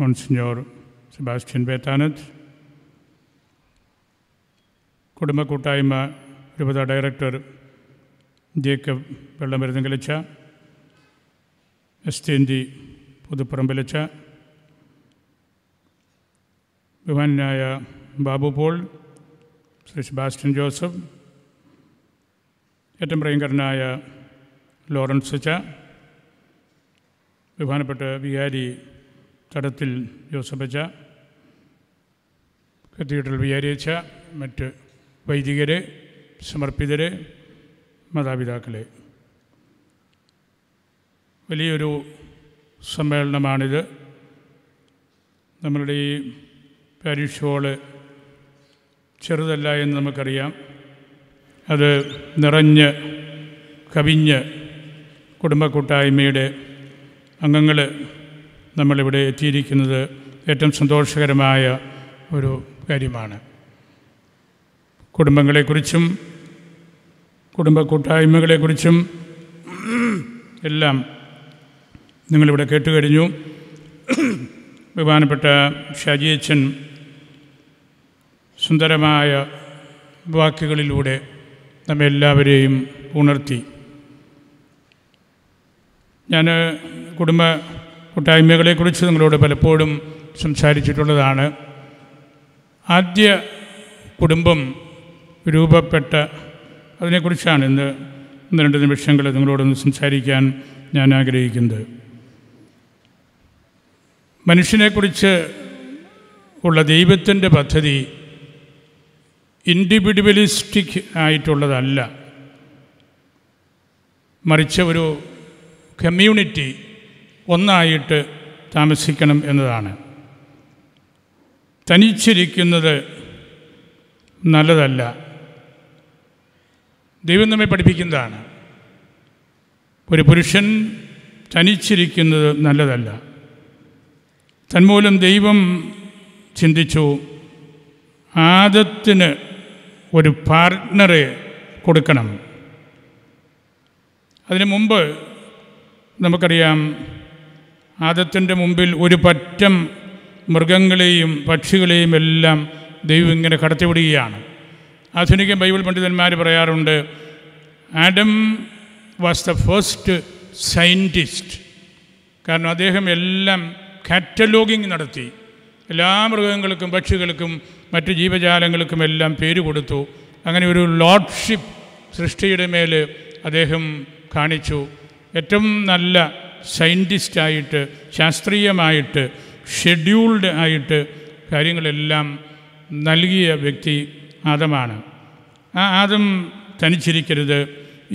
Monsignor Sebastian ബേത്താനത്ത് കുടുംബ കൂട്ടായ്മ രൂപത ഡയറക്ടർ ജേക്കബ് വെള്ളമരുന്ന് കളിച്ച എസ് ടി എൻ ബഹുമാനായ Babu Paul Shri Sebastian Joseph ഏറ്റവും പ്രിയങ്കരനായ ലോറൻസ് ച ബഹുമാനപ്പെട്ട തടത്തിൽ ജോസഫച്ച കത്തീഡ്രൽ വിചാരിച്ച മറ്റ് വൈദികരെ സമർപ്പിതരെ മാതാപിതാക്കളെ വലിയൊരു സമ്മേളനമാണിത് നമ്മളുടെ ഈ പാരീഷ് ഹോള് ചെറുതല്ല എന്ന് നമുക്കറിയാം അത് നിറഞ്ഞ് കവിഞ്ഞ് കുടുംബ കൂട്ടായ്മയുടെ അംഗങ്ങൾ നമ്മളിവിടെ എത്തിയിരിക്കുന്നത് ഏറ്റവും സന്തോഷകരമായ ഒരു കാര്യമാണ് കുടുംബങ്ങളെക്കുറിച്ചും കുടുംബ കൂട്ടായ്മകളെക്കുറിച്ചും എല്ലാം നിങ്ങളിവിടെ കേട്ടുകഴിഞ്ഞു ബഹുമാനപ്പെട്ട ഷാജിയച്ചൻ സുന്ദരമായ വാക്കുകളിലൂടെ നമ്മെല്ലാവരെയും ഉണർത്തി ഞാൻ കുടുംബ കൂട്ടായ്മകളെക്കുറിച്ച് നിങ്ങളോട് പലപ്പോഴും സംസാരിച്ചിട്ടുള്ളതാണ് ആദ്യ കുടുംബം രൂപപ്പെട്ട അതിനെക്കുറിച്ചാണ് ഇന്ന് ഒന്ന് രണ്ട് നിമിഷങ്ങൾ നിങ്ങളോടൊന്ന് സംസാരിക്കാൻ ഞാൻ ആഗ്രഹിക്കുന്നത് മനുഷ്യനെക്കുറിച്ച് ഉള്ള ദൈവത്തിൻ്റെ പദ്ധതി ഇൻഡിവിജ്വലിസ്റ്റിക് ആയിട്ടുള്ളതല്ല മറിച്ച് ഒരു കമ്മ്യൂണിറ്റി ഒന്നായിട്ട് താമസിക്കണം എന്നതാണ് തനിച്ചിരിക്കുന്നത് നല്ലതല്ല ദൈവം നമ്മെ പഠിപ്പിക്കുന്നതാണ് ഒരു പുരുഷൻ തനിച്ചിരിക്കുന്നത് നല്ലതല്ല തന്മൂലം ദൈവം ചിന്തിച്ചു ആദത്തിന് ഒരു പാർട്ട്ണറെ കൊടുക്കണം അതിനു മുമ്പ് നമുക്കറിയാം ആദത്തിൻ്റെ മുമ്പിൽ ഒരു പറ്റം മൃഗങ്ങളെയും പക്ഷികളെയും എല്ലാം ദൈവം ഇങ്ങനെ കടത്തിവിടുകയാണ് ആധുനിക ബൈബിൾ പണ്ഡിതന്മാർ പറയാറുണ്ട് Adam was the first scientist കാരണം അദ്ദേഹം എല്ലാം കാറ്റലോഗിങ് നടത്തി എല്ലാ മൃഗങ്ങൾക്കും പക്ഷികൾക്കും മറ്റ് ജീവജാലങ്ങൾക്കും എല്ലാം പേര് കൊടുത്തു അങ്ങനെ ഒരു ലോർഡ്ഷിപ്പ് സൃഷ്ടിയുടെ മേൽ അദ്ദേഹം കാണിച്ചു ഏറ്റവും നല്ല സയൻറ്റിസ്റ്റായിട്ട് ശാസ്ത്രീയമായിട്ട് ഷെഡ്യൂൾഡ് ആയിട്ട് കാര്യങ്ങളെല്ലാം നൽകിയ വ്യക്തി ആദമാണ് ആ ആദം തനിച്ചിരിക്കരുത്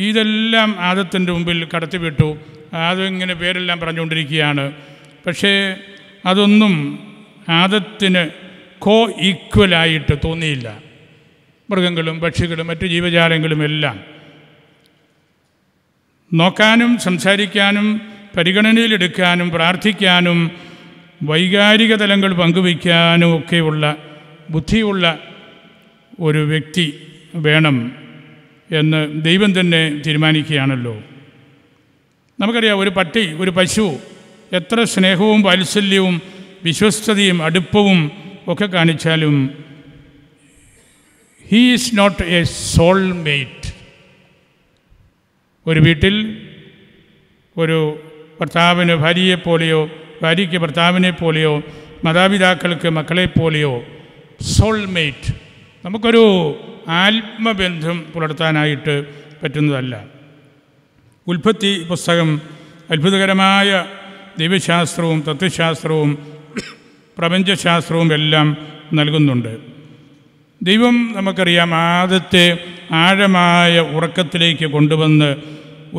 ഇതെല്ലാം ആദത്തിൻ്റെ മുമ്പിൽ കടത്തിവിട്ടു ഇങ്ങനെ പേരെല്ലാം പറഞ്ഞുകൊണ്ടിരിക്കുകയാണ് പക്ഷേ അതൊന്നും ആദത്തിന് കോ ഈക്വലായിട്ട് തോന്നിയില്ല മൃഗങ്ങളും പക്ഷികളും മറ്റ് ജീവജാലങ്ങളും എല്ലാം നോക്കാനും സംസാരിക്കാനും പരിഗണനയിലെടുക്കാനും പ്രാർത്ഥിക്കാനും വൈകാരിക തലങ്ങൾ പങ്കുവയ്ക്കാനും ഒക്കെയുള്ള ബുദ്ധിയുള്ള ഒരു വ്യക്തി വേണം എന്ന് ദൈവം തന്നെ തീരുമാനിക്കുകയാണല്ലോ നമുക്കറിയാം ഒരു പട്ടി ഒരു പശു എത്ര സ്നേഹവും വാത്സല്യവും വിശ്വസ്തതയും അടുപ്പവും ഒക്കെ കാണിച്ചാലും he is not a soul mate ഒരു വീട്ടിൽ ഒരു ഭർത്താവിന് ഭാര്യയെപ്പോലെയോ ഭാര്യയ്ക്ക് ഭർത്താവിനെപ്പോലെയോ മാതാപിതാക്കൾക്ക് മക്കളെപ്പോലെയോ സോൾമേറ്റ് നമുക്കൊരു ആത്മബന്ധം പുലർത്താനായിട്ട് പറ്റുന്നതല്ല ഉൽപ്പത്തി പുസ്തകം അത്ഭുതകരമായ ദൈവശാസ്ത്രവും തത്വശാസ്ത്രവും പ്രപഞ്ചശാസ്ത്രവും എല്ലാം നൽകുന്നുണ്ട് ദൈവം നമുക്കറിയാം ആദ്യത്തെ ആഴമായ ഉറക്കത്തിലേക്ക് കൊണ്ടുവന്ന്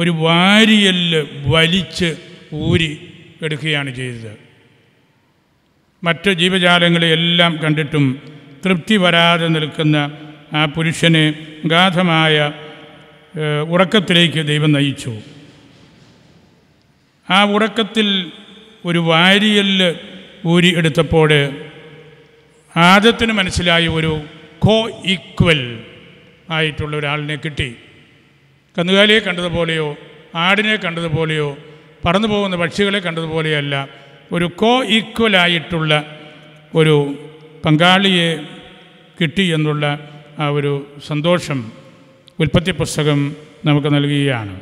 ഒരു വാരിയല് വലിച്ച് ഊരി എടുക്കുകയാണ് ചെയ്തത് മറ്റ് ജീവജാലങ്ങളെയെല്ലാം കണ്ടിട്ടും തൃപ്തി വരാതെ നിൽക്കുന്ന ആ പുരുഷനെ ഗാധമായ ഉറക്കത്തിലേക്ക് ദൈവം നയിച്ചു ആ ഉറക്കത്തിൽ ഒരു വാരിയല് ഊരി എടുത്തപ്പോൾ ആദ്യത്തിന് മനസ്സിലായ ഒരു കോ ഈക്വൽ ആയിട്ടുള്ള ഒരാളിനെ കിട്ടി കന്നുകാലിയെ കണ്ടതുപോലെയോ ആടിനെ കണ്ടതുപോലെയോ പറന്നു പോകുന്ന പക്ഷികളെ കണ്ടതുപോലെയല്ല ഒരു കോ ഈക്വലായിട്ടുള്ള ഒരു പങ്കാളിയെ കിട്ടി എന്നുള്ള ആ ഒരു സന്തോഷം ഉൽപ്പത്തി പുസ്തകം നമുക്ക് നൽകുകയാണ്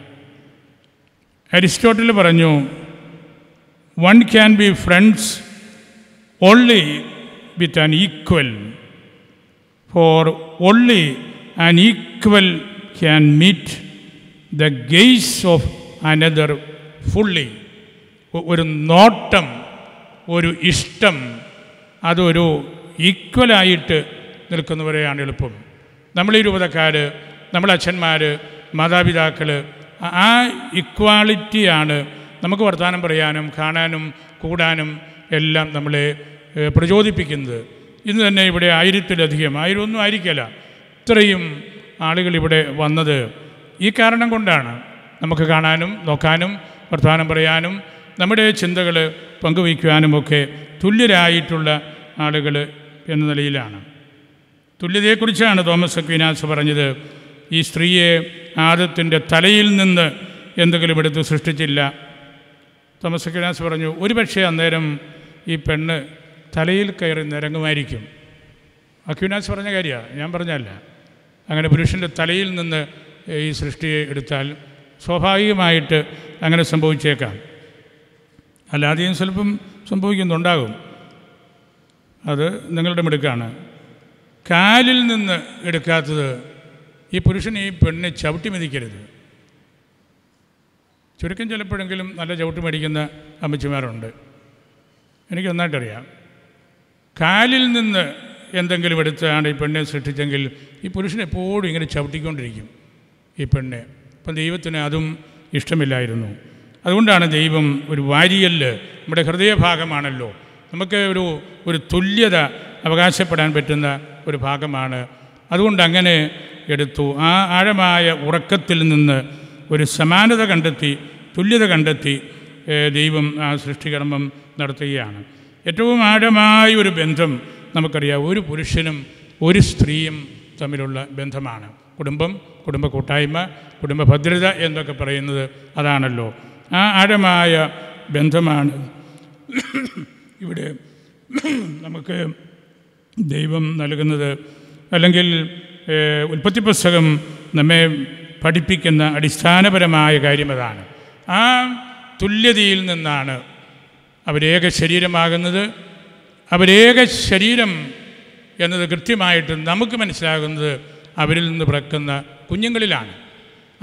അരിസ്റ്റോട്ടിൽ പറഞ്ഞു one can be friends only with an equal for only an equal can meet the gaze of another fully ഒരു നോട്ടം ഒരു ഇഷ്ടം അതൊരു ഈക്വലായിട്ട് നിൽക്കുന്നവരെയാണ് എളുപ്പം നമ്മൾ ഈ രൂപതക്കാർ നമ്മളെ അച്ഛന്മാർ മാതാപിതാക്കൾ ആ ഇക്വാളിറ്റിയാണ് നമുക്ക് വർത്തമാനം പറയാനും കാണാനും കൂടാനും എല്ലാം നമ്മളെ പ്രചോദിപ്പിക്കുന്നത് ഇന്ന് തന്നെ ഇവിടെ ആയിരത്തിലധികം ആയിരം ഒന്നും ആയിരിക്കില്ല ഇത്രയും ആളുകൾ ഇവിടെ വന്നത് ഈ കാരണം കൊണ്ടാണ് നമുക്ക് കാണാനും നോക്കാനും വർത്തമാനം പറയാനും നമ്മുടെ ചിന്തകൾ പങ്കുവയ്ക്കുവാനുമൊക്കെ തുല്യരായിട്ടുള്ള ആളുകൾ എന്ന നിലയിലാണ് തുല്യതയെക്കുറിച്ചാണ് തോമസ് അക്വിനാസ് പറഞ്ഞത് ഈ സ്ത്രീയെ ആദത്തിൻ്റെ തലയിൽ നിന്ന് എന്തെങ്കിലും എടുത്ത് സൃഷ്ടിച്ചില്ല തോമസ് അക്വിനാസ് പറഞ്ഞു ഒരുപക്ഷെ അന്നേരം ഈ പെണ്ണ് തലയിൽ കയറി നിരങ്ങുമായിരിക്കും അക്വിനാസ് പറഞ്ഞ കാര്യമാണ് ഞാൻ പറഞ്ഞല്ല അങ്ങനെ പുരുഷൻ്റെ തലയിൽ നിന്ന് ഈ സൃഷ്ടിയെ എടുത്താൽ സ്വാഭാവികമായിട്ട് അങ്ങനെ സംഭവിച്ചേക്കാം അല്ലാതെയും സ്വല്പം സംഭവിക്കുന്നുണ്ടാകും അത് നിങ്ങളുടെ മിടുക്കാണ് കാലിൽ നിന്ന് എടുക്കാത്തത് ഈ പുരുഷനെ ഈ പെണ്ണിനെ ചവിട്ടി മെതിക്കരുത് ചുരുക്കം ചിലപ്പോഴെങ്കിലും നല്ല ചവിട്ടി മേടിക്കുന്ന അമ്മച്ചിമാരുണ്ട് എനിക്ക് നന്നായിട്ടറിയാം കാലിൽ നിന്ന് എന്തെങ്കിലും എടുത്താണ് ഈ പെണ്ണെ സൃഷ്ടിച്ചെങ്കിൽ ഈ പുരുഷൻ എപ്പോഴും ഇങ്ങനെ ചവിട്ടിക്കൊണ്ടിരിക്കും ഈ പെണ്ണെ അപ്പം ദൈവത്തിന് അതും ഇഷ്ടമില്ലായിരുന്നു അതുകൊണ്ടാണ് ദൈവം ഒരു വാരിയല് നമ്മുടെ ഹൃദയഭാഗമാണല്ലോ നമുക്ക് ഒരു ഒരു തുല്യത അവകാശപ്പെടാൻ പറ്റുന്ന ഒരു ഭാഗമാണ് അതുകൊണ്ട് അങ്ങനെ എടുത്തു ആ ആഴമായ ഉറക്കത്തിൽ നിന്ന് ഒരു സമാനത കണ്ടെത്തി തുല്യത കണ്ടെത്തി ദൈവം ആ സൃഷ്ടികർമ്മം നടത്തുകയാണ് ഏറ്റവും ആഴമായ ഒരു ബന്ധം നമുക്കറിയാം ഒരു പുരുഷനും ഒരു സ്ത്രീയും തമ്മിലുള്ള ബന്ധമാണ് കുടുംബം കുടുംബ കൂട്ടായ്മ കുടുംബ ഭദ്രത എന്നൊക്കെ പറയുന്നത് അതാണല്ലോ ആ ആഴമായ ബന്ധമാണ് ഇവിടെ നമുക്ക് ദൈവം നൽകുന്നത് അല്ലെങ്കിൽ ഉൽപ്പത്തി പുസ്തകം നമ്മെ പഠിപ്പിക്കുന്ന അടിസ്ഥാനപരമായ കാര്യം അതാണ് ആ തുല്യതയിൽ നിന്നാണ് അവരേക ശരീരമാകുന്നത് അവരേക ശരീരം എന്നത് കൃത്യമായിട്ട് നമുക്ക് മനസ്സിലാകുന്നത് അവരിൽ നിന്ന് പിറക്കുന്ന കുഞ്ഞുങ്ങളിലാണ്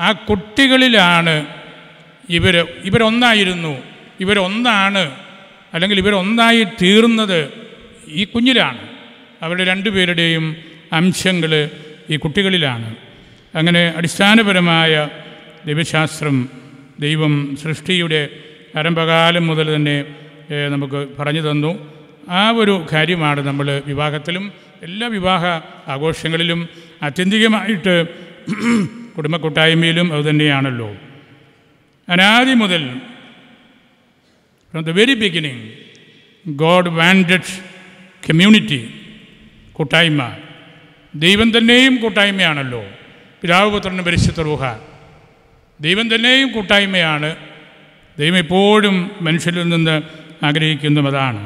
ആ കുട്ടികളിലാണ് ഇവർ ഇവരൊന്നായിരുന്നു ഇവരൊന്നാണ് അല്ലെങ്കിൽ ഇവരൊന്നായി തീർന്നത് ഈ കുഞ്ഞിലാണ് അവരുടെ രണ്ടുപേരുടെയും അംശങ്ങൾ ഈ കുട്ടികളിലാണ് അങ്ങനെ അടിസ്ഥാനപരമായ ദൈവശാസ്ത്രം ദൈവം സൃഷ്ടിയുടെ ആരംഭകാലം മുതൽ തന്നെ നമുക്ക് പറഞ്ഞു തന്നു ആ ഒരു കാര്യമാണ് നമ്മൾ വിവാഹത്തിലും എല്ലാ വിവാഹ ആഘോഷങ്ങളിലും ആത്യന്തികമായിട്ട് കുടുംബ കൂട്ടായ്മയിലും അതുതന്നെയാണല്ലോ അനാദി മുതൽ from the very beginning God wanted community കൂട്ടായ്മ ദൈവം തന്നെയും കൂട്ടായ്മയാണല്ലോ പിതാവ് പുത്രന് പരിശുദ്ധ റൂഹ ദൈവം തന്നെയും കൂട്ടായ്മയാണ് ദൈവം എപ്പോഴും മനുഷ്യരിൽ നിന്ന് ആഗ്രഹിക്കുന്നതും അതാണ്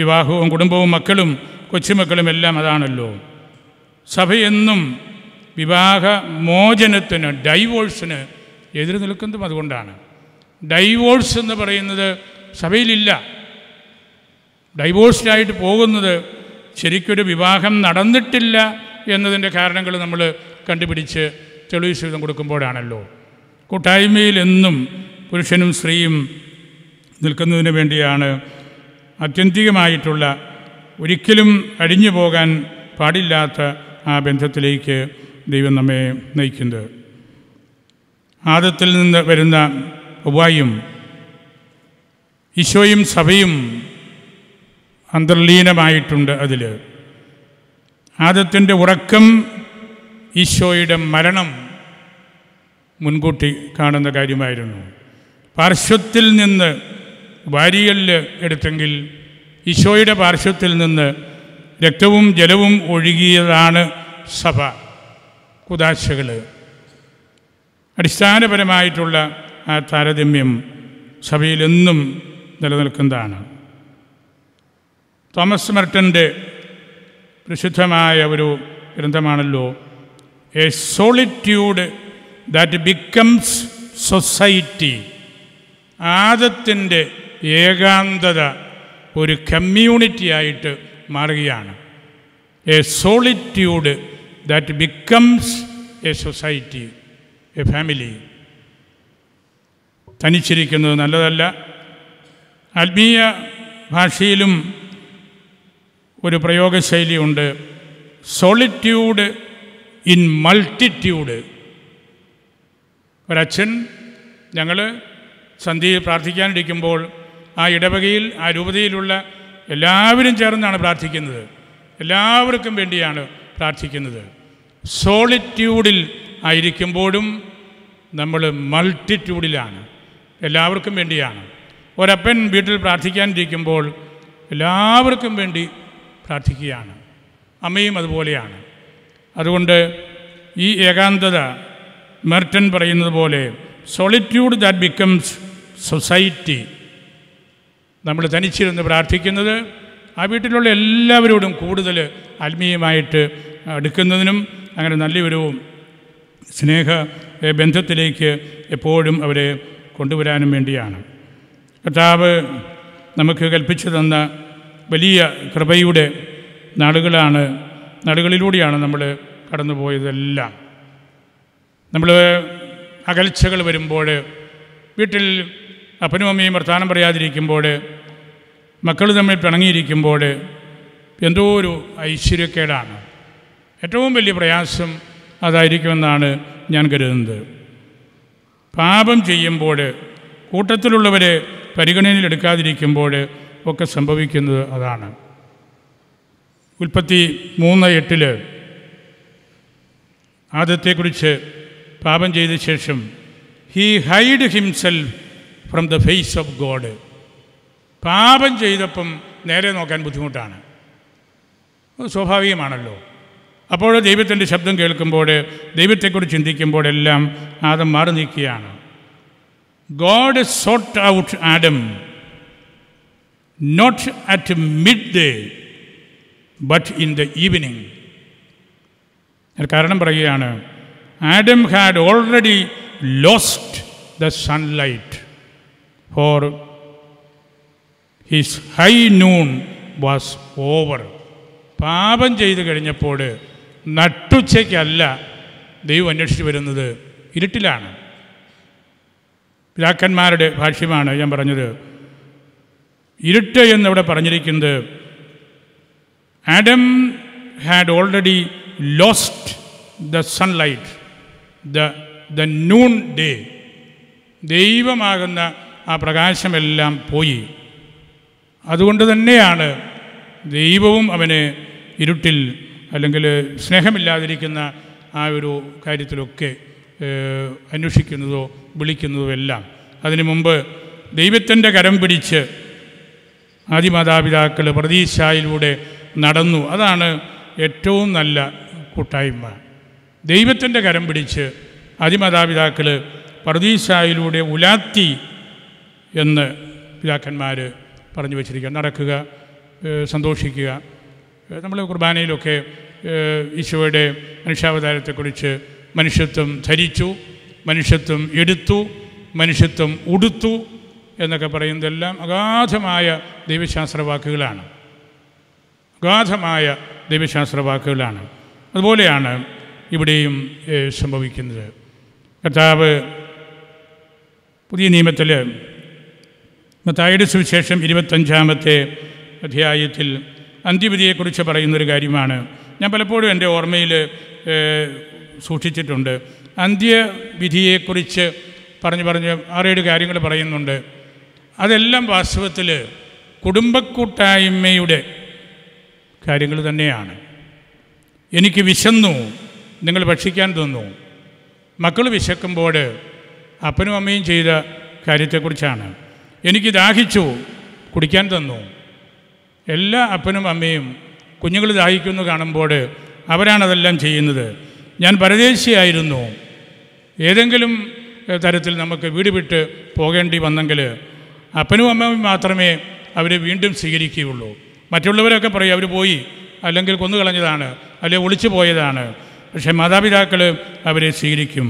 വിവാഹവും കുടുംബവും മക്കളും കൊച്ചുമക്കളും എല്ലാം അതാണല്ലോ സഭയെന്നും വിവാഹ മോചനത്തിന് ഡൈവോഴ്സിന് എതിർ നിൽക്കുന്നതും അതുകൊണ്ടാണ് ഡൈവോഴ്സ് എന്ന് പറയുന്നത് സഭയിലില്ല ഡൈവോഴ്സ്ഡായിട്ട് പോകുന്നത് ശരിക്കൊരു വിവാഹം നടന്നിട്ടില്ല എന്നതിൻ്റെ കാരണങ്ങൾ നമ്മൾ കണ്ടുപിടിച്ച് തെളിവ് ജീവിതം കൊടുക്കുമ്പോഴാണല്ലോ കൂട്ടായ്മയിൽ എന്നും പുരുഷനും സ്ത്രീയും നിൽക്കുന്നതിന് വേണ്ടിയാണ് ആത്യന്തികമായിട്ടുള്ള ഒരിക്കലും അഴിഞ്ഞു പോകാൻ പാടില്ലാത്ത ആ ബന്ധത്തിലേക്ക് ദൈവം നമ്മെ നയിക്കുന്നത് ആദത്തിൽ നിന്ന് വരുന്ന ഉപായും ഈശോയും സഭയും അന്തർലീനമായിട്ടുണ്ട് അതിൽ ആദത്തിൻ്റെ ഉറക്കം ഈശോയുടെ മരണം മുൻകൂട്ടി കാണുന്ന കാര്യമായിരുന്നു പാർശ്വത്തിൽ നിന്ന് വാരിയല് എടുത്തെങ്കിൽ ഈശോയുടെ പാർശ്വത്തിൽ നിന്ന് രക്തവും ജലവും ഒഴുകിയതാണ് സഭ കുദാശകൾ അടിസ്ഥാനപരമായിട്ടുള്ള ആ താരതമ്യം സഭയിലെന്നും നിലനിൽക്കുന്നതാണ് തോമസ് മർട്ടൻ്റെ പ്രസിദ്ധമായ ഒരു ഗ്രന്ഥമാണല്ലോ a solitude that becomes society ആദത്തിൻ്റെ ഏകാന്തത ഒരു കമ്മ്യൂണിറ്റിയായിട്ട് മാറുകയാണ് a solitude that becomes a society, a family. തനിച്ചിരിക്കുന്നത് നല്ലതല്ല ആത്മീയ ഭാഷയിലും ഒരു പ്രയോഗശൈലിയുണ്ട് സോളിറ്റ്യൂഡ് ഇൻ മൾട്ടിറ്റ്യൂഡ് ഒരച്ഛൻ ഞങ്ങൾ സന്ധ്യയിൽ പ്രാർത്ഥിക്കാനിരിക്കുമ്പോൾ ആ ഇടവകയിൽ ആ രൂപതയിലുള്ള എല്ലാവരും ചേർന്നാണ് പ്രാർത്ഥിക്കുന്നത് എല്ലാവർക്കും വേണ്ടിയാണ് പ്രാർത്ഥിക്കുന്നത് സോളിറ്റ്യൂഡിൽ ആയിരിക്കുമ്പോഴും നമ്മൾ മൾട്ടിറ്റ്യൂഡിലാണ് എല്ലാവർക്കും വേണ്ടിയാണ് ഒരപ്പൻ വീട്ടിൽ പ്രാർത്ഥിക്കാനിരിക്കുമ്പോൾ എല്ലാവർക്കും വേണ്ടി പ്രാർത്ഥിക്കുകയാണ് അമ്മയും അതുപോലെയാണ് അതുകൊണ്ട് ഈ ഏകാന്തത മെർട്ടൻ പറയുന്നത് പോലെ സോളിറ്റ്യൂഡ് ദാറ്റ് ബിക്കംസ് സൊസൈറ്റി നമ്മൾ തനിച്ചിരുന്ന് പ്രാർത്ഥിക്കുന്നത് ആ വീട്ടിലുള്ള എല്ലാവരോടും കൂടുതൽ ആത്മീയമായിട്ട് അടുക്കുന്നതിനും അങ്ങനെ ഒരു സ്നേഹ ബന്ധത്തിലേക്ക് എപ്പോഴും അവരെ കൊണ്ടുവരാനും വേണ്ടിയാണ് കർത്താവ് നമുക്ക് കൽപ്പിച്ചു തന്ന വലിയ കൃപയുടെ നാടുകളാണ് നാടുകളിലൂടെയാണ് നമ്മൾ കടന്നുപോയതെല്ലാം നമ്മൾ അകൽച്ചകൾ വരുമ്പോൾ വീട്ടിൽ അപ്പനും അമ്മയും വർത്താനം പറയാതിരിക്കുമ്പോൾ മക്കൾ തമ്മിൽ പിണങ്ങിയിരിക്കുമ്പോൾ എന്തോ ഒരു ഐശ്വര്യക്കേടാണ് ഏറ്റവും വലിയ പ്രയാസം അതായിരിക്കുമെന്നാണ് ഞാൻ കരുതുന്നത് പാപം ചെയ്യുമ്പോൾ കൂട്ടത്തിലുള്ളവരെ പരിഗണനയിലെടുക്കാതിരിക്കുമ്പോൾ ഒക്കെ സംഭവിക്കുന്നത് അതാണ് ഉൽപ്പത്തി മൂന്ന് എട്ടിൽ ആദത്തെക്കുറിച്ച് പാപം ചെയ്ത ശേഷം he hide himself from the face of God പാപം ചെയ്തപ്പം നേരെ നോക്കാൻ ബുദ്ധിമുട്ടാണ് സ്വാഭാവികമാണല്ലോ അപ്പോൾ ദൈവത്തിൻ്റെ ശബ്ദം കേൾക്കുമ്പോൾ ദൈവത്തെക്കുറിച്ച് ചിന്തിക്കുമ്പോഴെല്ലാം ആദം മാറി നീക്കുകയാണ് God sought out Adam not at midday but in the evening കാരണം പറയുകയാണ് Adam had already lost the sunlight for his high noon was over പാപം ചെയ്തു കഴിഞ്ഞപ്പോൾ നട്ടുച്ചയ്ക്കല്ല ദൈവം അന്വേഷിച്ച് വരുന്നത് ഇരുട്ടിലാണ് പിതാക്കന്മാരുടെ ഭാഷ്യമാണ് ഞാൻ പറഞ്ഞത് ഇരുട്ട് എന്നിവിടെ പറഞ്ഞിരിക്കുന്നത് Adam had already lost the sunlight the the noon day ദൈവമാകുന്ന ആ പ്രകാശമെല്ലാം പോയി അതുകൊണ്ട് തന്നെയാണ് ദൈവവും അവന് ഇരുട്ടിൽ അല്ലെങ്കിൽ സ്നേഹമില്ലാതിരിക്കുന്ന ആ ഒരു കാര്യത്തിലൊക്കെ അന്വേഷിക്കുന്നതോ വിളിക്കുന്നതോ എല്ലാം അതിനു മുമ്പ് ദൈവത്തിൻ്റെ കരം പിടിച്ച് ആദിമാതാപിതാക്കൾ പ്രതീക്ഷയിലൂടെ നടന്നു അതാണ് ഏറ്റവും നല്ല കൂട്ടായ്മ ദൈവത്തിൻ്റെ കരം പിടിച്ച് ആദിമാതാപിതാക്കൾ പ്രതീക്ഷയിലൂടെ ഉലാത്തി എന്ന് പിതാക്കന്മാർ പറഞ്ഞു വച്ചിരിക്കുക നടക്കുക സന്തോഷിക്കുക നമ്മൾ കുർബാനയിലൊക്കെ ഈശോയുടെ മനുഷ്യാവതാരത്തെക്കുറിച്ച് മനുഷ്യത്വം ധരിച്ചു മനുഷ്യത്വം എടുത്തു മനുഷ്യത്വം ഉടുത്തു എന്നൊക്കെ പറയുന്നതെല്ലാം അഗാധമായ ദൈവശാസ്ത്ര വാക്കുകളാണ് അഗാധമായ ദൈവശാസ്ത്ര വാക്കുകളാണ് അതുപോലെയാണ് ഇവിടെയും സംഭവിക്കുന്നത് കർത്താവ് പുതിയ നിയമത്തിൽ മത്തായുടെ സുവിശേഷം ഇരുപത്തഞ്ചാമത്തെ അധ്യായത്തിൽ അന്ത്യവിധിയെക്കുറിച്ച് പറയുന്നൊരു കാര്യമാണ് ഞാൻ പലപ്പോഴും എൻ്റെ ഓർമ്മയിൽ സൂക്ഷിച്ചിട്ടുണ്ട് അന്ത്യവിധിയെക്കുറിച്ച് പറഞ്ഞ് പറഞ്ഞ് ആറേഴ് കാര്യങ്ങൾ പറയുന്നുണ്ട് അതെല്ലാം വാസ്തവത്തിൽ കുടുംബക്കൂട്ടായ്മയുടെ കാര്യങ്ങൾ തന്നെയാണ് എനിക്ക് വിശന്നു നിങ്ങൾ ഭക്ഷിക്കാൻ തന്നു മക്കൾ വിശക്കുമ്പോൾ അപ്പനും അമ്മയും ചെയ്ത കാര്യത്തെക്കുറിച്ചാണ് എനിക്ക് ദാഹിച്ചു കുടിക്കാൻ തന്നു എല്ലാ അപ്പനും അമ്മയും കുഞ്ഞുങ്ങൾ ദാഹിക്കുന്നു കാണുമ്പോൾ അവരാണതെല്ലാം ചെയ്യുന്നത് ഞാൻ പരദേശിയായിരുന്നു ഏതെങ്കിലും തരത്തിൽ നമുക്ക് വീട് വിട്ട് പോകേണ്ടി വന്നെങ്കിൽ അപ്പനും അമ്മയും മാത്രമേ അവരെ വീണ്ടും സ്വീകരിക്കുകയുള്ളൂ മറ്റുള്ളവരൊക്കെ പറയും അവർ പോയി അല്ലെങ്കിൽ കൊന്നു കളഞ്ഞതാണ് അല്ലെങ്കിൽ ഒളിച്ചു പോയതാണ് പക്ഷേ മാതാപിതാക്കൾ അവരെ സ്വീകരിക്കും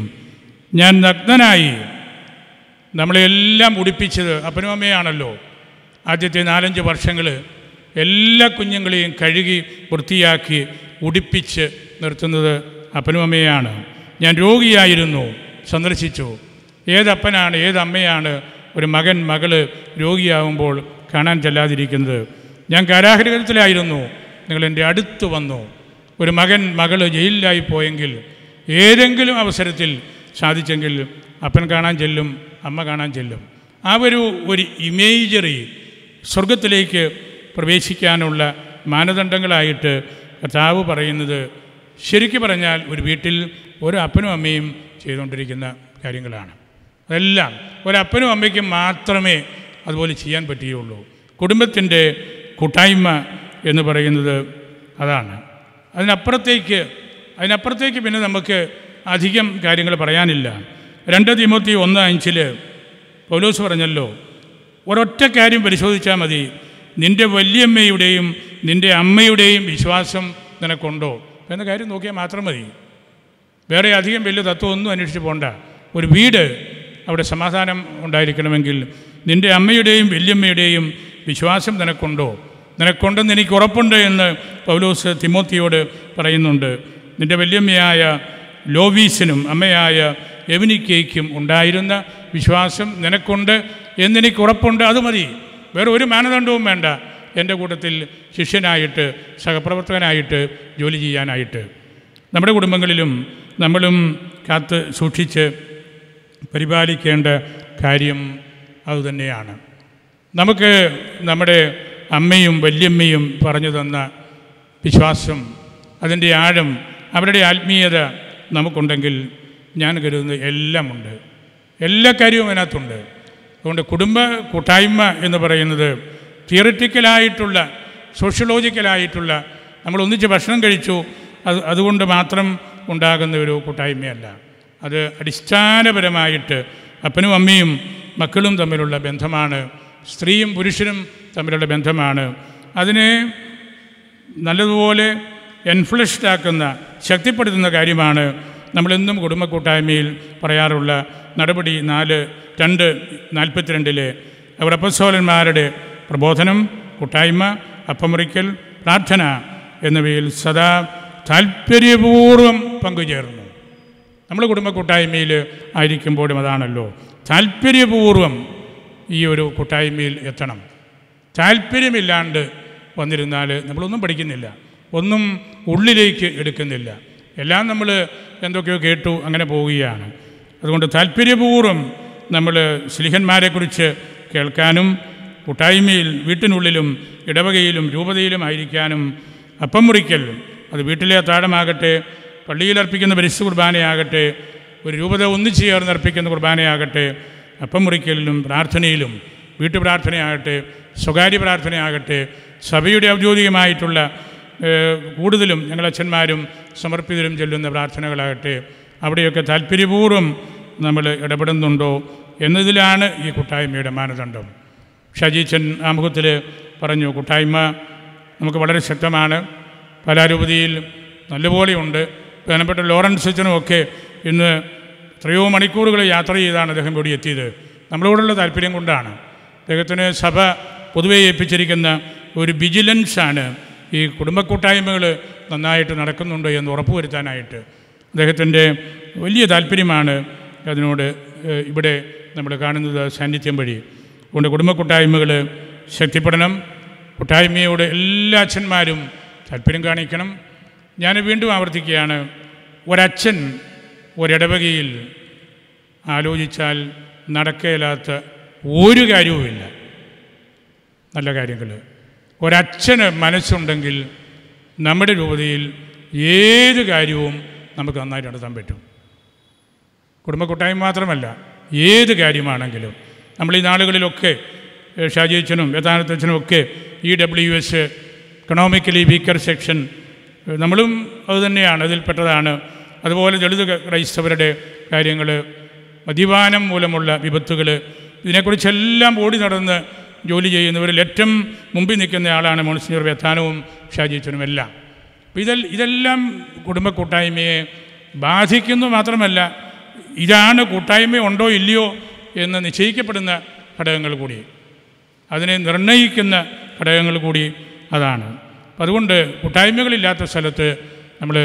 ഞാൻ നഗ്നനായി നമ്മളെല്ലാം ഉടിപ്പിച്ചത് അപ്പനും അമ്മയാണല്ലോ ആദ്യത്തെ നാലഞ്ച് വർഷങ്ങൾ എല്ലാ കുഞ്ഞുങ്ങളെയും കഴുകി വൃത്തിയാക്കി ഉടിപ്പിച്ച് നിർത്തുന്നത് അപ്പനും ഞാൻ രോഗിയായിരുന്നു സന്ദർശിച്ചു ഏതപ്പനാണ് ഏതമ്മയാണ് ഒരു മകൻ മകള് രോഗിയാവുമ്പോൾ കാണാൻ ചെല്ലാതിരിക്കുന്നത് ഞാൻ കാരാഗ്രഹത്തിലായിരുന്നു നിങ്ങൾ എൻ്റെ അടുത്ത് വന്നു ഒരു മകൻ മകൾ ജയിലിലായി പോയെങ്കിൽ ഏതെങ്കിലും അവസരത്തിൽ സാധിച്ചെങ്കിൽ അപ്പൻ കാണാൻ ചെല്ലും അമ്മ കാണാൻ ചെല്ലും ആ ഒരു ഒരു ഇമേജറി സ്വർഗത്തിലേക്ക് പ്രവേശിക്കാനുള്ള മാനദണ്ഡങ്ങളായിട്ട് കർത്താവ് പറയുന്നത് ശരിക്കു പറഞ്ഞാൽ ഒരു വീട്ടിൽ ഒരു അപ്പനും അമ്മയും ചെയ്തുകൊണ്ടിരിക്കുന്ന കാര്യങ്ങളാണ് അതെല്ലാം ഒരപ്പനും അമ്മയ്ക്കും മാത്രമേ അതുപോലെ ചെയ്യാൻ പറ്റുകയുള്ളൂ കുടുംബത്തിൻ്റെ കൂട്ടായ്മ എന്ന് പറയുന്നത് അതാണ് അതിനപ്പുറത്തേക്ക് അതിനപ്പുറത്തേക്ക് പിന്നെ നമുക്ക് അധികം കാര്യങ്ങൾ പറയാനില്ല രണ്ട് തിമൂത്തി ഒന്ന് അഞ്ചിൽ പൗലോസ് പറഞ്ഞല്ലോ ഒരൊറ്റ കാര്യം പരിശോധിച്ചാൽ മതി നിൻ്റെ വല്യമ്മയുടെയും നിൻ്റെ അമ്മയുടെയും വിശ്വാസം നിനക്കുണ്ടോ എന്ന കാര്യം നോക്കിയാൽ മാത്രം മതി വേറെ അധികം വലിയ തത്വമൊന്നും അന്വേഷിച്ച് പോകണ്ട ഒരു വീട് അവിടെ സമാധാനം ഉണ്ടായിരിക്കണമെങ്കിൽ നിൻ്റെ അമ്മയുടെയും വല്യമ്മയുടെയും വിശ്വാസം നിനക്കുണ്ടോ നിനക്കുണ്ടെന്ന് എനിക്ക് ഉറപ്പുണ്ട് എന്ന് പൗലോസ് തിമോത്തിയോട് പറയുന്നുണ്ട് നിൻ്റെ വല്യമ്മയായ ലോവീസിനും അമ്മയായ എവിനിക്കേക്കും ഉണ്ടായിരുന്ന വിശ്വാസം നിനക്കുണ്ട് എന്നെനിക്ക് ഉറപ്പുണ്ട് അത് മതി വേറെ ഒരു മാനദണ്ഡവും വേണ്ട എൻ്റെ കൂട്ടത്തിൽ ശിഷ്യനായിട്ട് സഹപ്രവർത്തകനായിട്ട് ജോലി ചെയ്യാനായിട്ട് നമ്മുടെ കുടുംബങ്ങളിലും നമ്മളും കാത്ത് സൂക്ഷിച്ച് പരിപാലിക്കേണ്ട കാര്യം അതുതന്നെയാണ് നമുക്ക് നമ്മുടെ അമ്മയും വല്യമ്മയും പറഞ്ഞു തന്ന വിശ്വാസം അതിൻ്റെ ആഴം അവരുടെ ആത്മീയത നമുക്കുണ്ടെങ്കിൽ ഞാൻ കരുതുന്നത് എല്ലാമുണ്ട് എല്ലാ കാര്യവും അതിനകത്തുണ്ട് അതുകൊണ്ട് കുടുംബ കൂട്ടായ്മ എന്ന് പറയുന്നത് തിയറിറ്റിക്കലായിട്ടുള്ള സോഷ്യോളോജിക്കലായിട്ടുള്ള നമ്മൾ ഒന്നിച്ച് ഭക്ഷണം കഴിച്ചു അത് അതുകൊണ്ട് മാത്രം ഉണ്ടാകുന്ന ഒരു കൂട്ടായ്മയല്ല അത് അടിസ്ഥാനപരമായിട്ട് അപ്പനും അമ്മയും മക്കളും തമ്മിലുള്ള ബന്ധമാണ് സ്ത്രീയും പുരുഷനും തമ്മിലുള്ള ബന്ധമാണ് അതിനെ നല്ലതുപോലെ എൻഫ്ലഷ്ഡ് ആക്കുന്ന ശക്തിപ്പെടുത്തുന്ന കാര്യമാണ് നമ്മളെന്നും കുടുംബ കൂട്ടായ്മയിൽ പറയാറുള്ള നടപടി നാല് രണ്ട് നാൽപ്പത്തിരണ്ടിലെ അവർ അപ്പസോലന്മാരുടെ പ്രബോധനം കൂട്ടായ്മ അപ്പമുറിക്കൽ പ്രാർത്ഥന എന്നിവയിൽ സദാ താല്പര്യപൂർവ്വം പങ്കുചേർന്നു നമ്മൾ കുടുംബ കൂട്ടായ്മയിൽ ആയിരിക്കുമ്പോഴും അതാണല്ലോ താല്പര്യപൂർവ്വം ഈ ഒരു കൂട്ടായ്മയിൽ എത്തണം താല്പര്യമില്ലാണ്ട് വന്നിരുന്നാൽ നമ്മളൊന്നും പഠിക്കുന്നില്ല ഒന്നും ഉള്ളിലേക്ക് എടുക്കുന്നില്ല എല്ലാം നമ്മൾ എന്തൊക്കെയോ കേട്ടു അങ്ങനെ പോവുകയാണ് അതുകൊണ്ട് താല്പര്യപൂർവ്വം നമ്മൾ സ്ലിഹന്മാരെക്കുറിച്ച് കേൾക്കാനും കൂട്ടായ്മയിൽ വീട്ടിനുള്ളിലും ഇടവകയിലും രൂപതയിലും ആയിരിക്കാനും അപ്പം മുറിക്കൽ അത് വീട്ടിലെ അത്താഴമാകട്ടെ അർപ്പിക്കുന്ന പരിശു കുർബാനയാകട്ടെ ഒരു രൂപത ഒന്നിച്ചു അർപ്പിക്കുന്ന കുർബാനയാകട്ടെ അപ്പം മുറിക്കലിലും പ്രാർത്ഥനയിലും വീട്ടു പ്രാർത്ഥനയാകട്ടെ സ്വകാര്യ പ്രാർത്ഥനയാകട്ടെ സഭയുടെ ഔദ്യോഗികമായിട്ടുള്ള കൂടുതലും ഞങ്ങളച്ഛന്മാരും സമർപ്പിതരും ചെല്ലുന്ന പ്രാർത്ഥനകളാകട്ടെ അവിടെയൊക്കെ താല്പര്യപൂർവ്വം നമ്മൾ ഇടപെടുന്നുണ്ടോ എന്നതിലാണ് ഈ കൂട്ടായ്മയുടെ മാനദണ്ഡം ഷജീച്ചൻ ആമുഖത്തിൽ പറഞ്ഞു കൂട്ടായ്മ നമുക്ക് വളരെ ശക്തമാണ് പലാരൂപതിയിൽ നല്ലപോലെയുണ്ട് പ്രധാനപ്പെട്ട ലോറൻസ് അച്ഛനുമൊക്കെ ഇന്ന് എത്രയോ മണിക്കൂറുകൾ യാത്ര ചെയ്താണ് അദ്ദേഹം ഇവിടെ എത്തിയത് നമ്മളോടുള്ള താല്പര്യം കൊണ്ടാണ് അദ്ദേഹത്തിന് സഭ പൊതുവെ ഏൽപ്പിച്ചിരിക്കുന്ന ഒരു വിജിലൻസാണ് ഈ കുടുംബ നന്നായിട്ട് നടക്കുന്നുണ്ട് എന്ന് ഉറപ്പുവരുത്താനായിട്ട് അദ്ദേഹത്തിൻ്റെ വലിയ താല്പര്യമാണ് അതിനോട് ഇവിടെ നമ്മൾ കാണുന്നത് സാന്നിധ്യം വഴി അതുകൊണ്ട് കുടുംബ കൂട്ടായ്മകൾ ശക്തിപ്പെടണം കൂട്ടായ്മയോട് എല്ലാ അച്ഛന്മാരും താല്പര്യം കാണിക്കണം ഞാൻ വീണ്ടും ആവർത്തിക്കുകയാണ് ഒരച്ഛൻ ഒരിടവകയിൽ ആലോചിച്ചാൽ നടക്കേലാത്ത ഒരു കാര്യവുമില്ല നല്ല കാര്യങ്ങൾ ഒരച്ഛന് മനസ്സുണ്ടെങ്കിൽ നമ്മുടെ രൂപതയിൽ ഏത് കാര്യവും നമുക്ക് നന്നായിട്ട് നടത്താൻ പറ്റും കുടുംബ കൂട്ടായ്മ മാത്രമല്ല ഏത് കാര്യമാണെങ്കിലും നമ്മൾ ഈ നാളുകളിലൊക്കെ യഥാർത്ഥ അച്ഛനും ഒക്കെ E W S economically weaker section നമ്മളും അതുതന്നെയാണ് അതിൽപ്പെട്ടതാണ് അതുപോലെ ദളിത് ക്രൈസ്തവരുടെ കാര്യങ്ങൾ മദ്യപാനം മൂലമുള്ള വിപത്തുകൾ ഇതിനെക്കുറിച്ചെല്ലാം ഓടി നടന്ന് ജോലി ചെയ്യുന്നവരിൽ ഏറ്റവും മുമ്പിൽ നിൽക്കുന്ന ആളാണ് മോൺസിനിയർ വ്യഥാനവും ഷാജീച്ചനും എല്ലാം ഇതെ ഇതെല്ലാം കുടുംബ കൂട്ടായ്മയെ ബാധിക്കുന്നു മാത്രമല്ല ഇതാണ് കൂട്ടായ്മ ഉണ്ടോ ഇല്ലയോ എന്ന് നിശ്ചയിക്കപ്പെടുന്ന ഘടകങ്ങൾ കൂടി അതിനെ നിർണ്ണയിക്കുന്ന ഘടകങ്ങൾ കൂടി അതാണ് അതുകൊണ്ട് കൂട്ടായ്മകളില്ലാത്ത സ്ഥലത്ത് നമ്മൾ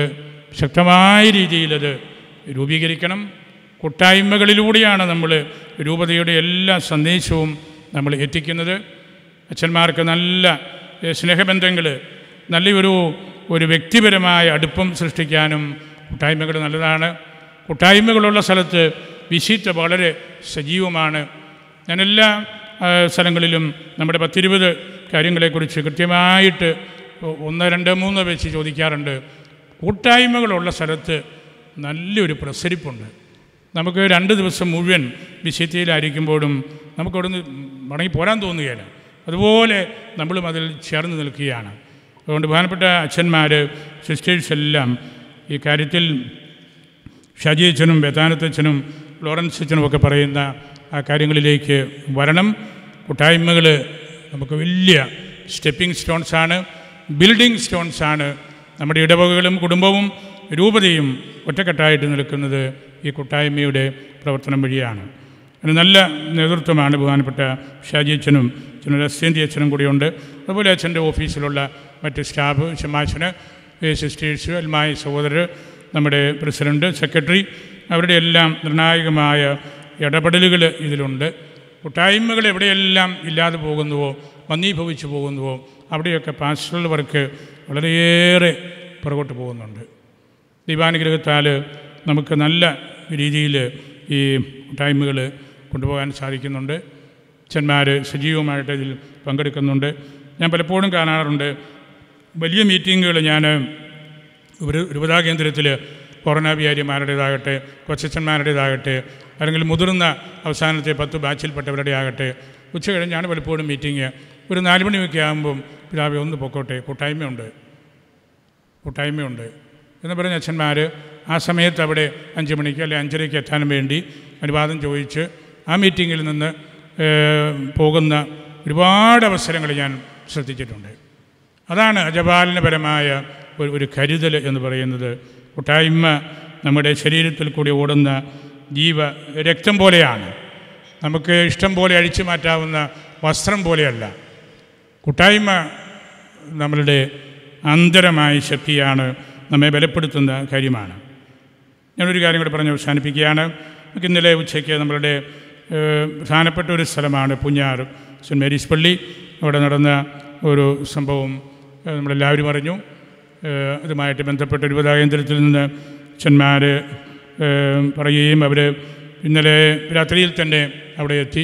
ശക്തമായ രീതിയിൽ അത് രൂപീകരിക്കണം കൂട്ടായ്മകളിലൂടെയാണ് നമ്മൾ രൂപതയുടെ എല്ലാ സന്ദേശവും നമ്മൾ എത്തിക്കുന്നത് അച്ഛന്മാർക്ക് നല്ല സ്നേഹബന്ധങ്ങൾ നല്ലൊരു ഒരു വ്യക്തിപരമായ അടുപ്പം സൃഷ്ടിക്കാനും കൂട്ടായ്മകൾ നല്ലതാണ് കൂട്ടായ്മകളുള്ള സ്ഥലത്ത് വിശീത്ത വളരെ സജീവമാണ് ഞാൻ എല്ലാ സ്ഥലങ്ങളിലും നമ്മുടെ പത്തിരുപത് കാര്യങ്ങളെക്കുറിച്ച് കൃത്യമായിട്ട് ഒന്ന് രണ്ട് മൂന്ന് വെച്ച് ചോദിക്കാറുണ്ട് കൂട്ടായ്മകളുള്ള സ്ഥലത്ത് നല്ലൊരു പ്രസരിപ്പുണ്ട് നമുക്ക് രണ്ട് ദിവസം മുഴുവൻ വിശുദ്ധിയിലായിരിക്കുമ്പോഴും നമുക്കവിടുന്ന് മടങ്ങി പോരാൻ തോന്നുകയില്ല അതുപോലെ നമ്മളും അതിൽ ചേർന്ന് നിൽക്കുകയാണ് അതുകൊണ്ട് പ്രധാനപ്പെട്ട അച്ഛന്മാർ സിസ്റ്റേഴ്സ് എല്ലാം ഈ കാര്യത്തിൽ ഷജി അച്ഛനും ബേതാനത്തച്ഛനും ലോറൻസ് അച്ഛനും ഒക്കെ പറയുന്ന ആ കാര്യങ്ങളിലേക്ക് വരണം കൂട്ടായ്മകൾ നമുക്ക് വലിയ സ്റ്റെപ്പിംഗ് സ്റ്റോൺസാണ് ബിൽഡിംഗ് സ്റ്റോൺസാണ് നമ്മുടെ ഇടവകകളും കുടുംബവും രൂപതയും ഒറ്റക്കെട്ടായിട്ട് നിൽക്കുന്നത് ഈ കൂട്ടായ്മയുടെ പ്രവർത്തനം വഴിയാണ് അതിന് നല്ല നേതൃത്വമാണ് ബഹുമാനപ്പെട്ട ഷാജി അച്ഛനും അച്ഛനും അസ്യന്തി അച്ഛനും കൂടിയുണ്ട് അതുപോലെ അച്ഛൻ്റെ ഓഫീസിലുള്ള മറ്റ് സ്റ്റാഫ് ഷമാശന് സിസ്റ്റേഴ്സ് അൽമായ സഹോദരർ നമ്മുടെ പ്രസിഡൻറ്റ് സെക്രട്ടറി അവരുടെ എല്ലാം നിർണായകമായ ഇടപെടലുകൾ ഇതിലുണ്ട് കൂട്ടായ്മകൾ എവിടെയെല്ലാം ഇല്ലാതെ പോകുന്നുവോ മന്ദീഭവിച്ചു പോകുന്നുവോ അവിടെയൊക്കെ പാസ്റ്ററൽ വർക്ക് വളരെയേറെ പുറകോട്ട് പോകുന്നുണ്ട് ദീപാനുഗ്രഹത്താൽ നമുക്ക് നല്ല രീതിയിൽ ഈ കൂട്ടായ്മകൾ കൊണ്ടുപോകാൻ സാധിക്കുന്നുണ്ട് അച്ഛന്മാർ സജീവമായിട്ട് ഇതിൽ പങ്കെടുക്കുന്നുണ്ട് ഞാൻ പലപ്പോഴും കാണാറുണ്ട് വലിയ മീറ്റിങ്ങുകൾ ഞാൻ രൂപതാ കേന്ദ്രത്തിൽ പൗർണാവിഹാരിമാരുടേതാകട്ടെ കൊച്ചച്ചന്മാരുടേതാകട്ടെ അല്ലെങ്കിൽ മുതിർന്ന അവസാനത്തെ പത്ത് ബാച്ചിൽപ്പെട്ടവരുടെ ആകട്ടെ ഉച്ച കഴിഞ്ഞാണ് പലപ്പോഴും മീറ്റിംഗ് ഒരു നാല് മണിയൊക്കെ ആകുമ്പം പിതാവ് ഒന്ന് പൊക്കോട്ടെ കൂട്ടായ്മയുണ്ട് കൂട്ടായ്മയുണ്ട് എന്ന് പറഞ്ഞ അച്ഛന്മാർ ആ സമയത്ത് അവിടെ അഞ്ച് മണിക്ക് അല്ലെങ്കിൽ അഞ്ചരയ്ക്ക് എത്താനും വേണ്ടി അനുവാദം ചോദിച്ച് ആ മീറ്റിങ്ങിൽ നിന്ന് പോകുന്ന ഒരുപാട് അവസരങ്ങൾ ഞാൻ ശ്രദ്ധിച്ചിട്ടുണ്ട് അതാണ് അജപാലനപരമായ ഒരു ഒരു കരുതൽ എന്ന് പറയുന്നത് കൂട്ടായ്മ നമ്മുടെ ശരീരത്തിൽ കൂടി ഓടുന്ന ജീവ രക്തം പോലെയാണ് നമുക്ക് ഇഷ്ടം പോലെ അഴിച്ചു മാറ്റാവുന്ന വസ്ത്രം പോലെയല്ല കൂട്ടായ്മ നമ്മളുടെ അന്തരമായ ശക്തിയാണ് നമ്മെ ബലപ്പെടുത്തുന്ന കാര്യമാണ് ഞാനൊരു കാര്യം കൂടി പറഞ്ഞ് അവസാനിപ്പിക്കുകയാണ് ഇന്നലെ ഉച്ചയ്ക്ക് നമ്മളുടെ പ്രധാനപ്പെട്ട ഒരു സ്ഥലമാണ് പുഞ്ഞാർ സെൻറ്റ് മേരീസ് പള്ളി അവിടെ നടന്ന ഒരു സംഭവം നമ്മളെല്ലാവരും അറിഞ്ഞു അതുമായിട്ട് ബന്ധപ്പെട്ട രൂപതാ കേന്ദ്രത്തിൽ നിന്ന് അച്ഛന്മാർ പറയുകയും അവർ ഇന്നലെ രാത്രിയിൽ തന്നെ അവിടെ എത്തി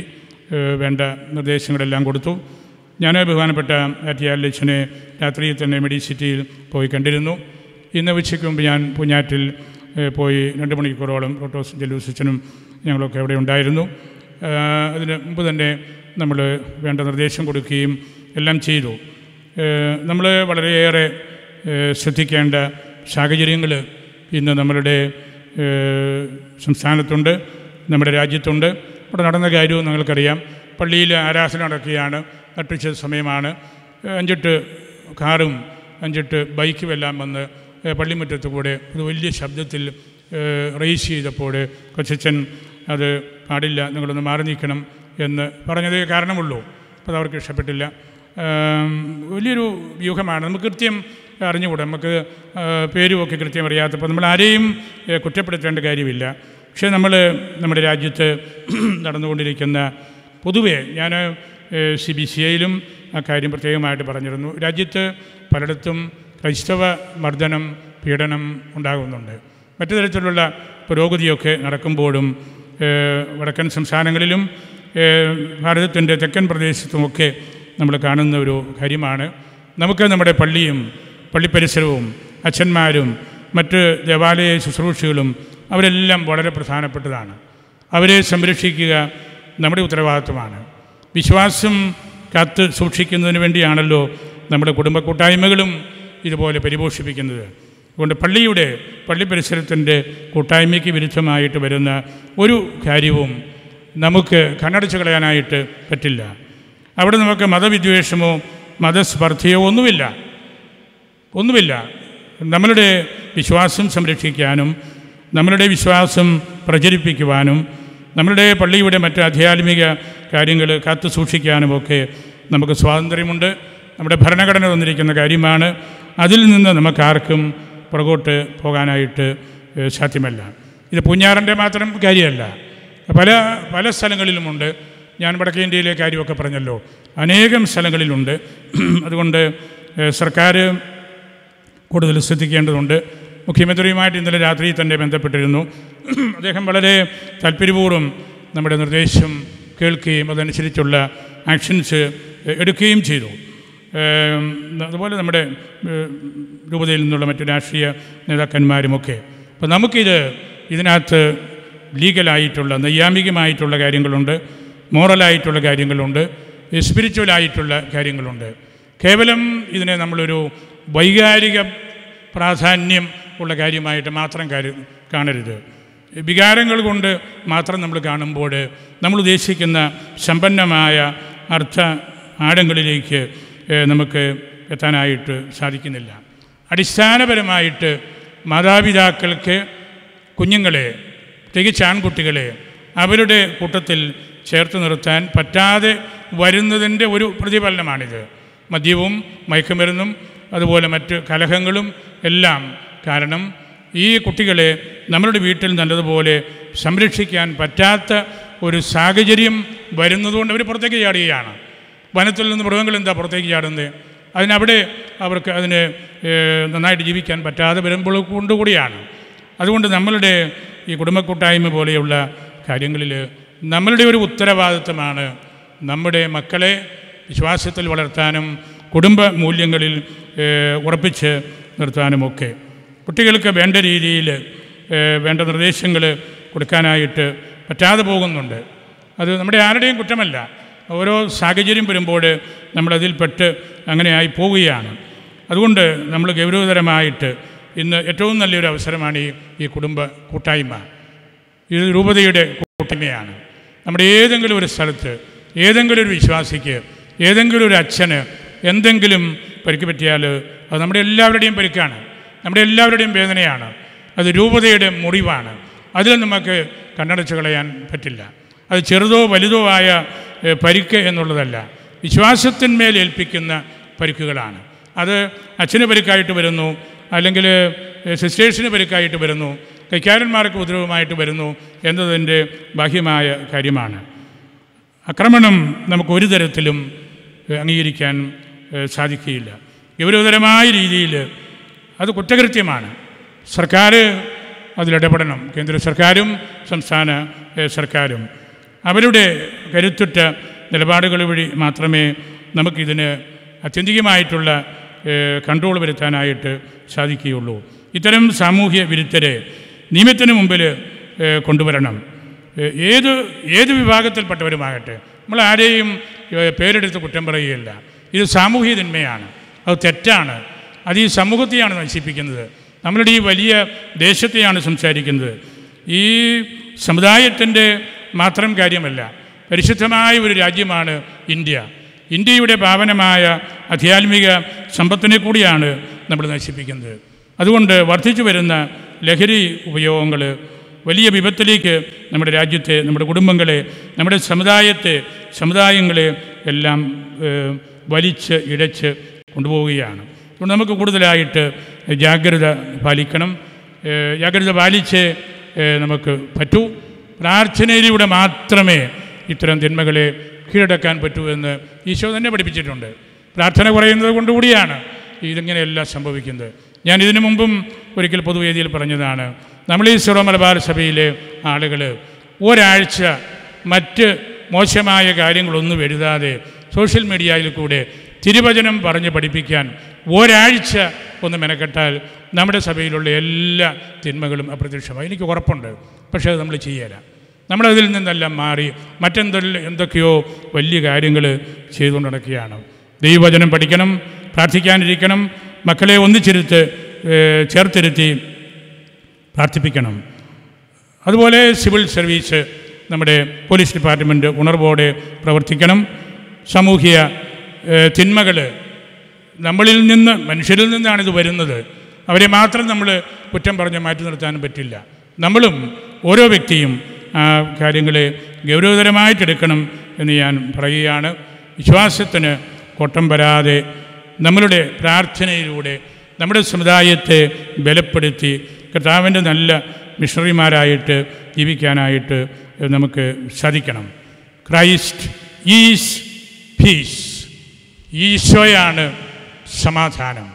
വേണ്ട നിർദ്ദേശങ്ങളെല്ലാം കൊടുത്തു ഞാൻ ബഹുമാനപ്പെട്ട ആറ്റിയാൽ അച്ഛനെ രാത്രിയിൽ തന്നെ മെഡിസിറ്റിയിൽ പോയി കണ്ടിരുന്നു ഇന്ന് ഉച്ചയ്ക്ക് മുമ്പ് ഞാൻ പൂഞ്ഞാറ്റിൽ പോയി രണ്ട് മണിക്കൂറോളം പ്രോട്ടോസ് ജലൂസച്ചനും ഞങ്ങളൊക്കെ അവിടെ ഉണ്ടായിരുന്നു അതിന് മുമ്പ് തന്നെ നമ്മൾ വേണ്ട നിർദ്ദേശം കൊടുക്കുകയും എല്ലാം ചെയ്തു നമ്മൾ വളരെയേറെ ശ്രദ്ധിക്കേണ്ട സാഹചര്യങ്ങൾ ഇന്ന് നമ്മളുടെ സംസ്ഥാനത്തുണ്ട് നമ്മുടെ രാജ്യത്തുണ്ട് ഇവിടെ നടന്ന കാര്യവും നിങ്ങൾക്കറിയാം പള്ളിയിൽ ആരാധന നടക്കുകയാണ് നട്ടിച്ച സമയമാണ് അഞ്ചെട്ട് കാറും അഞ്ചെട്ട് ബൈക്കുമെല്ലാം വന്ന് പള്ളിമുറ്റത്ത് കൂടെ ഒരു വലിയ ശബ്ദത്തിൽ റേസ് ചെയ്തപ്പോൾ കൊച്ചച്ഛൻ അത് പാടില്ല നിങ്ങളൊന്ന് മാറി നിൽക്കണം എന്ന് പറഞ്ഞതേ കാരണമുള്ളൂ അപ്പോൾ അത് അവർക്ക് ഇഷ്ടപ്പെട്ടില്ല വലിയൊരു വ്യൂഹമാണ് നമുക്ക് കൃത്യം അറിഞ്ഞുകൂടാ നമുക്ക് പേരുമൊക്കെ കൃത്യം അറിയാത്തപ്പോൾ നമ്മൾ ആരെയും കുറ്റപ്പെടുത്തേണ്ട കാര്യമില്ല പക്ഷേ നമ്മൾ നമ്മുടെ രാജ്യത്ത് നടന്നുകൊണ്ടിരിക്കുന്ന പൊതുവേ ഞാൻ സി ബി സി ഐയിലും ആ കാര്യം പ്രത്യേകമായിട്ട് പറഞ്ഞിരുന്നു രാജ്യത്ത് പലയിടത്തും ക്രൈസ്തവ മർദ്ദനം പീഡനം ഉണ്ടാകുന്നുണ്ട് മറ്റു തരത്തിലുള്ള പുരോഗതിയൊക്കെ നടക്കുമ്പോഴും വടക്കൻ സംസ്ഥാനങ്ങളിലും ഭാരതത്തിൻ്റെ തെക്കൻ പ്രദേശത്തുമൊക്കെ നമ്മൾ കാണുന്ന ഒരു കാര്യമാണ് നമുക്ക് നമ്മുടെ പള്ളിയും പള്ളിപ്പരിസരവും അച്ഛന്മാരും മറ്റ് ദേവാലയ ശുശ്രൂഷകളും അവരെല്ലാം വളരെ പ്രധാനപ്പെട്ടതാണ് അവരെ സംരക്ഷിക്കുക നമ്മുടെ ഉത്തരവാദിത്വമാണ് വിശ്വാസം കാത്ത് സൂക്ഷിക്കുന്നതിന് വേണ്ടിയാണല്ലോ നമ്മുടെ കുടുംബ കൂട്ടായ്മകളും ഇതുപോലെ പരിപോഷിപ്പിക്കുന്നത് അതുകൊണ്ട് പള്ളിയുടെ പള്ളി പരിസരത്തിൻ്റെ കൂട്ടായ്മയ്ക്ക് വിരുദ്ധമായിട്ട് വരുന്ന ഒരു കാര്യവും നമുക്ക് കണ്ണടച്ച് കളയാനായിട്ട് പറ്റില്ല അവിടെ നമുക്ക് മതവിദ്വേഷമോ മതസ്പർദ്ധയോ ഒന്നുമില്ല ഒന്നുമില്ല നമ്മളുടെ വിശ്വാസം സംരക്ഷിക്കാനും നമ്മളുടെ വിശ്വാസം പ്രചരിപ്പിക്കുവാനും നമ്മളുടെ പള്ളിയുടെ മറ്റ് ആധ്യാത്മിക കാര്യങ്ങൾ കാത്തു സൂക്ഷിക്കാനുമൊക്കെ നമുക്ക് സ്വാതന്ത്ര്യമുണ്ട് നമ്മുടെ ഭരണഘടന തന്നിരിക്കുന്ന കാര്യമാണ് അതിൽ നിന്ന് നമുക്കാർക്കും പുറകോട്ട് പോകാനായിട്ട് സാധ്യമല്ല ഇത് പൂഞ്ഞാറിൻ്റെ മാത്രം കാര്യമല്ല പല പല സ്ഥലങ്ങളിലുമുണ്ട് ഞാൻ വടക്കേ ഇന്ത്യയിലെ കാര്യമൊക്കെ പറഞ്ഞല്ലോ അനേകം സ്ഥലങ്ങളിലുണ്ട് അതുകൊണ്ട് സർക്കാർ കൂടുതൽ ശ്രദ്ധിക്കേണ്ടതുണ്ട് മുഖ്യമന്ത്രിയുമായിട്ട് ഇന്നലെ രാത്രി തന്നെ ബന്ധപ്പെട്ടിരുന്നു അദ്ദേഹം വളരെ താല്പര്യപൂർവ്വം നമ്മുടെ നിർദ്ദേശം കേൾക്കുകയും അതനുസരിച്ചുള്ള ആക്ഷൻസ് എടുക്കുകയും ചെയ്തു അതുപോലെ നമ്മുടെ രൂപതയിൽ നിന്നുള്ള മറ്റു രാഷ്ട്രീയ നേതാക്കന്മാരുമൊക്കെ അപ്പോൾ നമുക്കിത് ഇതിനകത്ത് ലീഗലായിട്ടുള്ള നൈയാമികമായിട്ടുള്ള കാര്യങ്ങളുണ്ട് മോറലായിട്ടുള്ള കാര്യങ്ങളുണ്ട് സ്പിരിച്വലായിട്ടുള്ള കാര്യങ്ങളുണ്ട് കേവലം ഇതിനെ നമ്മളൊരു വൈകാരിക പ്രാധാന്യം ഉള്ള കാര്യമായിട്ട് മാത്രം കാര്യം കാണരുത് വികാരങ്ങൾ കൊണ്ട് മാത്രം നമ്മൾ കാണുമ്പോൾ നമ്മൾ ഉദ്ദേശിക്കുന്ന സമ്പന്നമായ അർത്ഥ ആഴങ്ങളിലേക്ക് നമുക്ക് എത്താനായിട്ട് സാധിക്കുന്നില്ല അടിസ്ഥാനപരമായിട്ട് മാതാപിതാക്കൾക്ക് കുഞ്ഞുങ്ങളെ പ്രത്യേകിച്ച് ആൺകുട്ടികളെ അവരുടെ കൂട്ടത്തിൽ ചേർത്ത് നിർത്താൻ പറ്റാതെ വരുന്നതിൻ്റെ ഒരു പ്രതിഫലനമാണിത് മദ്യവും മയക്കുമരുന്നും അതുപോലെ മറ്റ് കലഹങ്ങളും എല്ലാം കാരണം ഈ കുട്ടികളെ നമ്മുടെ വീട്ടിൽ നല്ലതുപോലെ സംരക്ഷിക്കാൻ പറ്റാത്ത ഒരു സാഹചര്യം വരുന്നതുകൊണ്ട് അവർ പുറത്തേക്ക് ചാടുകയാണ് വനത്തിൽ നിന്ന് മൃഗങ്ങൾ എന്താ പുറത്തേക്ക് ചാടുന്നത് അതിനവിടെ അവർക്ക് അതിന് നന്നായിട്ട് ജീവിക്കാൻ പറ്റാതെ വരുമ്പോൾ കൊണ്ടുകൂടിയാണ് അതുകൊണ്ട് നമ്മളുടെ ഈ കുടുംബക്കൂട്ടായ്മ പോലെയുള്ള കാര്യങ്ങളിൽ നമ്മളുടെ ഒരു ഉത്തരവാദിത്തമാണ് നമ്മുടെ മക്കളെ വിശ്വാസത്തിൽ വളർത്താനും കുടുംബ മൂല്യങ്ങളിൽ ഉറപ്പിച്ച് നിർത്താനുമൊക്കെ കുട്ടികൾക്ക് വേണ്ട രീതിയിൽ വേണ്ട നിർദ്ദേശങ്ങൾ കൊടുക്കാനായിട്ട് പറ്റാതെ പോകുന്നുണ്ട് അത് നമ്മുടെ ആരുടെയും കുറ്റമല്ല ഓരോ സാഹചര്യം വരുമ്പോൾ നമ്മളതിൽപ്പെട്ട് അങ്ങനെയായി പോവുകയാണ് അതുകൊണ്ട് നമ്മൾ ഗൗരവതരമായിട്ട് ഇന്ന് ഏറ്റവും നല്ലൊരു അവസരമാണ് ഈ ഈ കുടുംബ കൂട്ടായ്മ ഇത് രൂപതയുടെ കൂട്ടായ്മയാണ് നമ്മുടെ ഏതെങ്കിലും ഒരു സ്ഥലത്ത് ഏതെങ്കിലും ഒരു വിശ്വാസിക്ക് ഏതെങ്കിലും ഒരു അച്ഛന് എന്തെങ്കിലും പരിക്ക് പറ്റിയാൽ അത് നമ്മുടെ എല്ലാവരുടെയും പരിക്കാണ് നമ്മുടെ എല്ലാവരുടെയും വേദനയാണ് അത് രൂപതയുടെ മുറിവാണ് അതിൽ നമുക്ക് കണ്ണടച്ച് കളയാൻ പറ്റില്ല അത് ചെറുതോ വലുതോ ആയ പരിക്ക് എന്നുള്ളതല്ല വിശ്വാസത്തിന്മേൽ ഏൽപ്പിക്കുന്ന പരിക്കുകളാണ് അത് അച്ഛന് പരിക്കായിട്ട് വരുന്നു അല്ലെങ്കിൽ സിസ്റ്റേഴ്സിന് പരിക്കായിട്ട് വരുന്നു കൈക്കാരന്മാർക്ക് ഉപദ്രവമായിട്ട് വരുന്നു എന്നതിൻ്റെ ബാഹ്യമായ കാര്യമാണ് ആക്രമണം നമുക്ക് ഒരു തരത്തിലും അംഗീകരിക്കാൻ സാധിക്കുകയില്ല ഗൗരവതരമായ രീതിയിൽ അത് കുറ്റകൃത്യമാണ് സർക്കാർ അതിലിടപെടണം കേന്ദ്ര സർക്കാരും സംസ്ഥാന സർക്കാരും അവരുടെ കരുത്തുറ്റ നിലപാടുകൾ വഴി മാത്രമേ നമുക്കിതിന് ആത്യന്തികമായിട്ടുള്ള കൺട്രോൾ വരുത്താനായിട്ട് സാധിക്കുകയുള്ളൂ ഇത്തരം സാമൂഹ്യ വിരുദ്ധരെ നിയമത്തിന് മുമ്പിൽ കൊണ്ടുവരണം ഏത് ഏത് വിഭാഗത്തിൽപ്പെട്ടവരുമാകട്ടെ നമ്മൾ ആരെയും പേരെടുത്ത് കുറ്റം പറയുകയില്ല ഇത് സാമൂഹ്യ തിന്മയാണ് അത് തെറ്റാണ് അത് ഈ സമൂഹത്തെയാണ് നശിപ്പിക്കുന്നത് നമ്മളുടെ ഈ വലിയ ദേശത്തെയാണ് സംസാരിക്കുന്നത് ഈ സമുദായത്തിൻ്റെ മാത്രം കാര്യമല്ല പരിശുദ്ധമായ ഒരു രാജ്യമാണ് ഇന്ത്യ ഇന്ത്യയുടെ പാവനമായ അധ്യാത്മിക സമ്പത്തിനെ കൂടിയാണ് നമ്മൾ നശിപ്പിക്കുന്നത് അതുകൊണ്ട് വർദ്ധിച്ചു വരുന്ന ലഹരി ഉപയോഗങ്ങൾ വലിയ വിപത്തിലേക്ക് നമ്മുടെ രാജ്യത്തെ നമ്മുടെ കുടുംബങ്ങളെ നമ്മുടെ സമുദായത്തെ സമുദായങ്ങളെ എല്ലാം വലിച്ച് ഇഴച്ച് കൊണ്ടുപോവുകയാണ് അതുകൊണ്ട് നമുക്ക് കൂടുതലായിട്ട് ജാഗ്രത പാലിക്കണം ജാഗ്രത പാലിച്ച് നമുക്ക് പറ്റൂ പ്രാർത്ഥനയിലൂടെ മാത്രമേ ഇത്തരം തിന്മകളെ കീഴടക്കാൻ പറ്റൂ എന്ന് ഈശോ തന്നെ പഠിപ്പിച്ചിട്ടുണ്ട് പ്രാർത്ഥന കുറയുന്നത് കൊണ്ടുകൂടിയാണ് ഇതിങ്ങനെയെല്ലാം സംഭവിക്കുന്നത് ഞാൻ ഇതിനു മുമ്പും ഒരിക്കൽ പൊതുവേദിയിൽ പറഞ്ഞതാണ് നമ്മൾ ഈ സിറോ മലബാർ സഭയിലെ ആളുകൾ ഒരാഴ്ച മറ്റ് മോശമായ കാര്യങ്ങളൊന്നും എഴുതാതെ സോഷ്യൽ മീഡിയയിൽ കൂടെ തിരുവചനം പറഞ്ഞ് പഠിപ്പിക്കാൻ ഒരാഴ്ച ഒന്ന് മെനക്കെട്ടാൽ നമ്മുടെ സഭയിലുള്ള എല്ലാ തിന്മകളും അപ്രത്യക്ഷമായി എനിക്ക് ഉറപ്പുണ്ട് പക്ഷേ അത് നമ്മൾ ചെയ്യാല നമ്മളതിൽ നിന്നെല്ലാം മാറി മറ്റെന്തെല്ലാം എന്തൊക്കെയോ വലിയ കാര്യങ്ങൾ ചെയ്തുകൊണ്ട് നടക്കുകയാണ് ദൈവവചനം പഠിക്കണം പ്രാർത്ഥിക്കാനിരിക്കണം മക്കളെ ഒന്നിച്ചിരുത്ത് ചേർത്തിരുത്തി പ്രാർത്ഥിപ്പിക്കണം അതുപോലെ സിവിൽ സർവീസ് നമ്മുടെ പോലീസ് ഡിപ്പാർട്ട്മെൻറ്റ് ഉണർവോടെ പ്രവർത്തിക്കണം സാമൂഹിക തിന്മകൾ നമ്മളിൽ നിന്ന് മനുഷ്യരിൽ നിന്നാണിത് വരുന്നത് അവരെ മാത്രം നമ്മൾ കുറ്റം പറഞ്ഞ് മാറ്റി നിർത്താനും പറ്റില്ല നമ്മളും ഓരോ വ്യക്തിയും ആ കാര്യങ്ങളെ ഗൗരവതരമായിട്ടെടുക്കണം എന്ന് ഞാൻ പറയുകയാണ് വിശ്വാസത്തിന് കൊട്ടം വരാതെ നമ്മളുടെ പ്രാർത്ഥനയിലൂടെ നമ്മുടെ സമുദായത്തെ ബലപ്പെടുത്തി കർത്താവിൻ്റെ നല്ല മിഷണറിമാരായിട്ട് ജീവിക്കാനായിട്ട് നമുക്ക് സാധിക്കണം ക്രൈസ്റ്റ് ഈസ് ഫീസ് ഈശോയാണ് സമാധാനം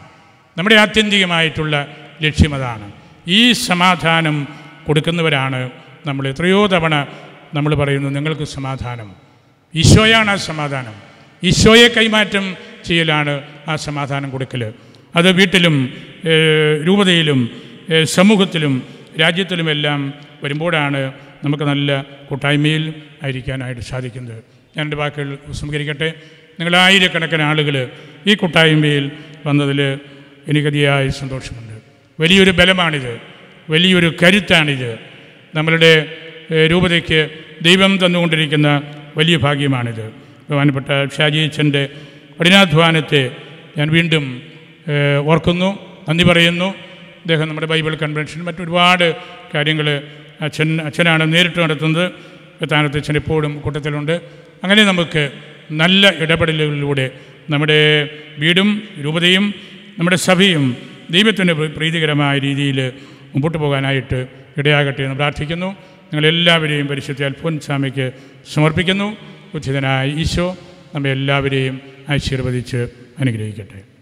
നമ്മുടെ ആത്യന്തികമായിട്ടുള്ള ലക്ഷ്യമതാണ് ഈ സമാധാനം കൊടുക്കുന്നവരാണ് നമ്മൾ എത്രയോ തവണ നമ്മൾ പറയുന്നു നിങ്ങൾക്ക് സമാധാനം ഈശോയാണ് ആ സമാധാനം ഈശോയെ കൈമാറ്റം ചെയ്യലാണ് ആ സമാധാനം കൊടുക്കൽ അത് വീട്ടിലും രൂപതയിലും സമൂഹത്തിലും രാജ്യത്തിലുമെല്ലാം വരുമ്പോഴാണ് നമുക്ക് നല്ല കൂട്ടായ്മയിൽ ആയിരിക്കാനായിട്ട് സാധിക്കുന്നത് ഞാൻ എൻ്റെ വാക്കുകൾ സംസ്കരിക്കട്ടെ നിങ്ങൾ ആയിരക്കണക്കിന് ആളുകൾ ഈ കൂട്ടായ്മയിൽ വന്നതിൽ എനിക്കതിയായ സന്തോഷമുണ്ട് വലിയൊരു ബലമാണിത് വലിയൊരു കരുത്താണിത് നമ്മളുടെ രൂപതയ്ക്ക് ദൈവം തന്നുകൊണ്ടിരിക്കുന്ന വലിയ ഭാഗ്യമാണിത് ബഹുമാനപ്പെട്ട ഷാജി അച്ഛൻ്റെ കഠിനാധ്വാനത്തെ ഞാൻ വീണ്ടും ഓർക്കുന്നു നന്ദി പറയുന്നു അദ്ദേഹം നമ്മുടെ ബൈബിൾ കൺവെൻഷൻ മറ്റൊരുപാട് കാര്യങ്ങൾ അച്ഛൻ അച്ഛനാണ് നേരിട്ട് നടത്തുന്നത് കത്താനത്ത് അച്ഛൻ എപ്പോഴും കൂട്ടത്തിലുണ്ട് അങ്ങനെ നമുക്ക് നല്ല ഇടപെടലുകളിലൂടെ നമ്മുടെ വീടും രൂപതയും നമ്മുടെ സഭയും ദൈവത്തിൻ്റെ പ്രീതികരമായ രീതിയിൽ മുമ്പോട്ട് പോകാനായിട്ട് ഇടയാകട്ടെ എന്ന് പ്രാർത്ഥിക്കുന്നു നിങ്ങളെല്ലാവരെയും പരിശുദ്ധ സ്വാമിക്ക് സമർപ്പിക്കുന്നു ഉചിതനായ ഈശോ നമ്മെ എല്ലാവരെയും ആശീർവദിച്ച് അനുഗ്രഹിക്കട്ടെ